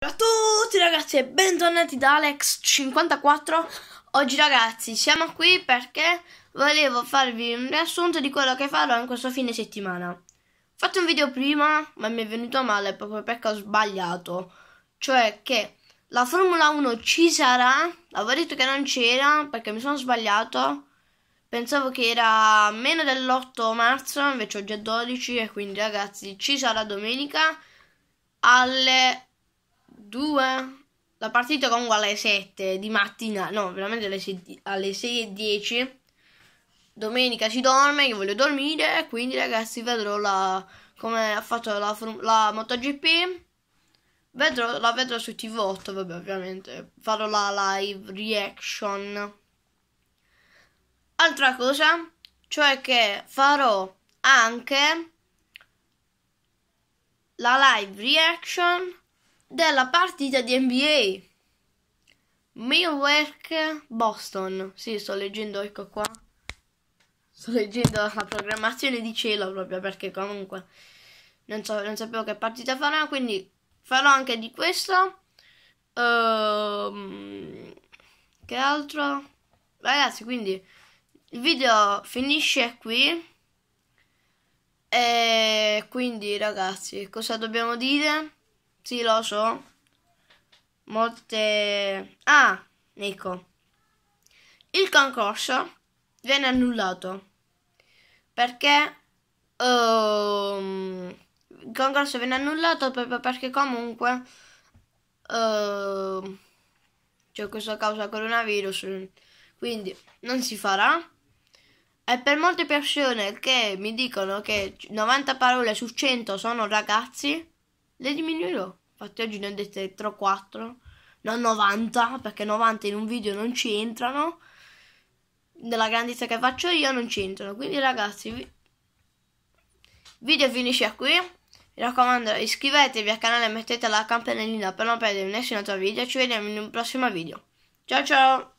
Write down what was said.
Ciao a tutti ragazzi e bentornati da Alex54 Oggi ragazzi siamo qui perché volevo farvi un riassunto di quello che farò in questo fine settimana Ho fatto un video prima ma mi è venuto male proprio perché ho sbagliato Cioè che la Formula 1 ci sarà, avevo detto che non c'era perché mi sono sbagliato Pensavo che era meno dell'8 marzo invece oggi è 12 e quindi ragazzi ci sarà domenica alle 2 la partita è comunque alle 7 di mattina, no, veramente alle 6, e 10. Domenica si dorme, io voglio dormire, quindi ragazzi vedrò la, come ha fatto la, la MotoGP. Vedrò, la vedrò su TV8, vabbè, ovviamente. Farò la live reaction. Altra cosa, cioè che farò anche la live reaction della partita di NBA. Milwaukee Boston. Sì, sto leggendo, ecco qua. Sto leggendo la programmazione di cielo proprio perché comunque non, so, non sapevo che partita farà, quindi farò anche di questo. Ehm, che altro? Ragazzi, quindi il video finisce qui. E quindi ragazzi, cosa dobbiamo dire? Sì, lo so. Molte... Ah, ecco. Il concorso viene annullato perché um, il concorso viene annullato proprio perché comunque uh, c'è questa causa coronavirus quindi non si farà e per molte persone che mi dicono che 90 parole su 100 sono ragazzi le diminuirò. Infatti oggi ne ho dette 3 o 4, non 90, perché 90 in un video non ci entrano. Nella grandezza che faccio io non ci entrano. Quindi ragazzi, vi... video finisce qui. Mi raccomando, iscrivetevi al canale e mettete la campanellina per non perdere nessun altro video. Ci vediamo in un prossimo video. Ciao ciao!